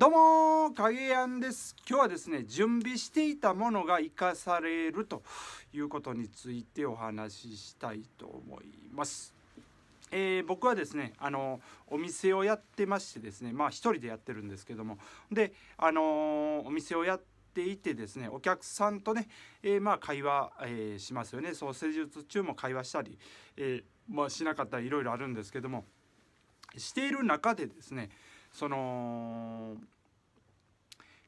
どうも影やんです今日はですね準備していたものが生かされるということについてお話ししたいと思います。えー、僕はですねあのお店をやってましてですねまあ一人でやってるんですけどもであのー、お店をやっていてですねお客さんとね、えー、まあ会話、えー、しますよねそう施術中も会話したり、えまあ、しなかったりいろいろあるんですけどもしている中でですねその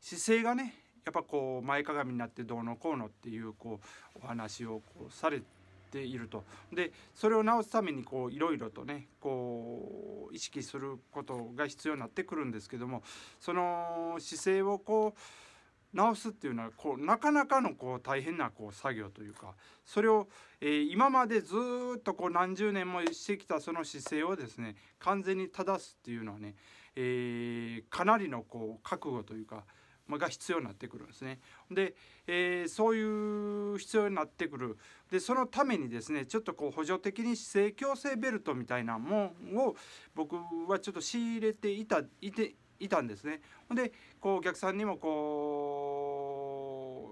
姿勢がねやっぱこう前かがみになってどうのこうのっていうこうお話をこうされているとでそれを直すためにこういろいろとねこう意識することが必要になってくるんですけどもその姿勢をこう直すっていうのはこうなかなかのこう大変なこう作業というかそれを、えー、今までずっとこう何十年もしてきたその姿勢をですね完全に正すっていうのはねえー、かなりのこう覚悟というか、まあ、が必要になってくるんですね。で、えー、そういう必要になってくるでそのためにですねちょっとこう補助的に姿勢矯正ベルトみたいなもんを僕はちょっと仕入れていたいていたんですね。でこうお客さんにもこ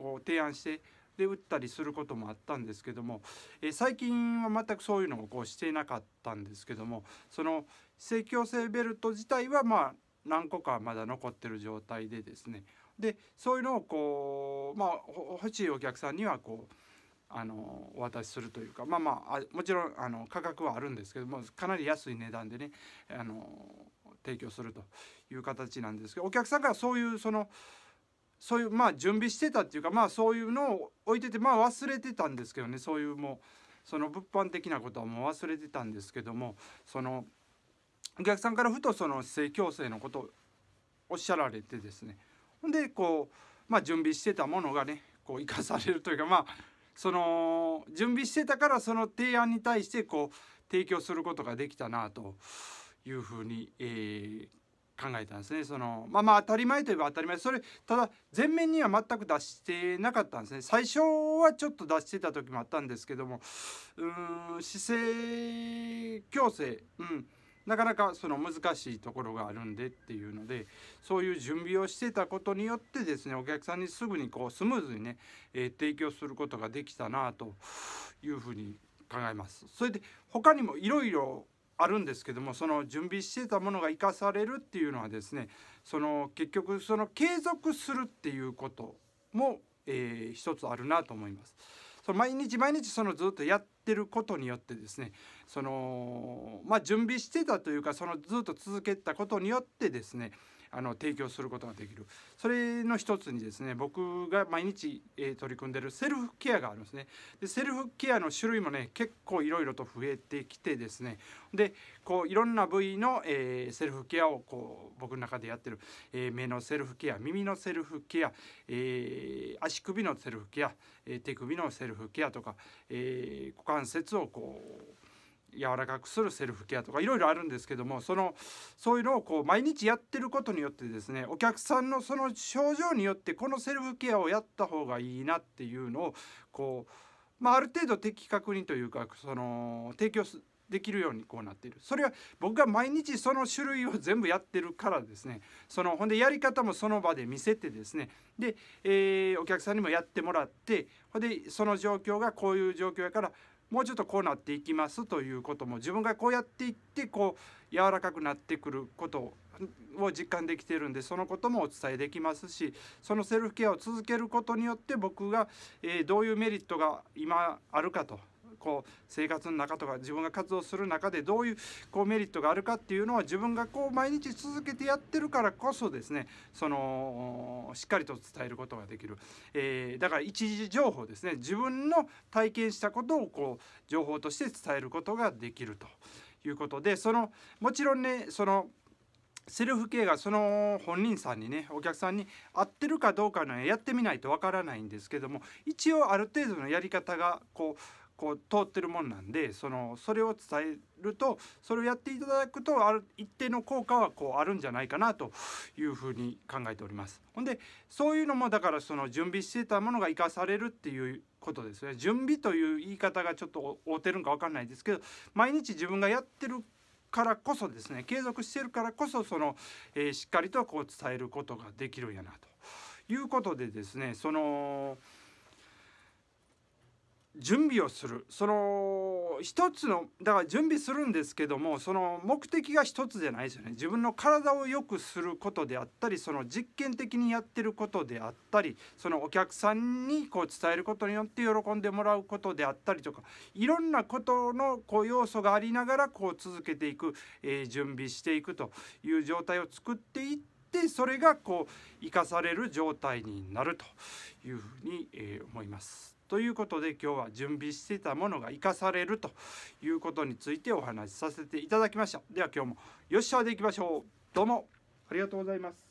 う提案してで打ったりすることもあったんですけども、えー、最近は全くそういうのをこうしていなかったんですけどもその正強性ベルト自体はまあ何個かまだ残ってる状態でですねでそういうのをこうまあ欲しいお客さんにはこうあのお渡しするというかまあまあもちろんあの価格はあるんですけどもかなり安い値段でねあの提供するという形なんですけどお客さんからそういうその。そういうまあ準備してたっていうかまあそういうのを置いててまあ忘れてたんですけどねそういうもうその物販的なことはもう忘れてたんですけどもそのお客さんからふとその性矯正のことをおっしゃられてですねほんでこうまあ準備してたものがねこう生かされるというかまあその準備してたからその提案に対してこう提供することができたなというふうに、えー、考えたんですねそのまあまあ当たり前といえば当たり前それただ前面には全く出してなかったんですね最初はちょっと出してた時もあったんですけどもうん姿勢矯正うんなかなかその難しいところがあるんでっていうのでそういう準備をしてたことによってですねお客さんにすぐにこうスムーズにね、えー、提供することができたなというふうに考えます。それで他にもいろあるんですけどもその準備してたものが生かされるっていうのはですねその結局その継続するっていうことも、えー、一つあるなと思います。その毎日毎日そのずっとやってることによってですねそのまあ準備してたというかそのずっと続けたことによってですねあの提供することができるそれの一つにですね僕が毎日、え取り組んでるセルフケアがあるんですねでセルフケアの種類もね結構いろいろと増えてきてですねでこういろんな部位の、えー、セルフケアをこう僕の中でやってる、えー、目のセルフケア耳のセルフケア、えー、足首のセルフケア、え手首のセルフケアとか、え股関節をこう柔らかくするセルフケアとかいろいろあるんですけどもそのそういうのをこう毎日やってることによってですねお客さんのその症状によってこのセルフケアをやった方がいいなっていうのをこう、まあ、ある程度的確にというかその提供できるようにこうなっているそれは僕が毎日その種類を全部やってるからですねそのほんでやり方もその場で見せてですねで、えー、お客さんにもやってもらってほんでその状況がこういう状況やからもうちょっとこうなっていきますということも自分がこうやっていってこう柔らかくなってくることを実感できてるんでそのこともお伝えできますしそのセルフケアを続けることによって僕が、えどういうメリットが今あるかとこう生活の中とか自分が活動する中でどういうこうメリットがあるかっていうのは自分がこう毎日続けてやってるからこそですねそのしっかりと伝えることができる、えー、だから一時情報ですね自分の体験したことをこう情報として伝えることができるということでそのもちろんねそのセルフケアがその本人さんにねお客さんに合ってるかどうかのやってみないとわからないんですけども一応ある程度のやり方がこうこう通ってるもんなんでそのそれを伝えるとそれをやっていただくとある一定の効果はこうあるんじゃないかなというふうに考えております。ほんでそういうのもだからその準備してたものが生かされるっていうことですね準備という言い方がちょっと合うてるんか分かんないですけど毎日自分がやってるからこそですね継続してるからこそその、えー、しっかりとこう伝えることができるんやなということでですねその。準備をするその一つのだから準備するんですけどもその目的が一つじゃないですよね自分の体を良くすることであったりその実験的にやってることであったりそのお客さんにこう伝えることによって喜んでもらうことであったりとかいろんなことのこう要素がありながらこう続けていく、えー、準備していくという状態を作っていってそれがこう生かされる状態になるというふうに、えー、思います。ということで今日は準備してたものが生かされるということについてお話しさせていただきましたでは今日もよっしゃでいきましょうどうもありがとうございます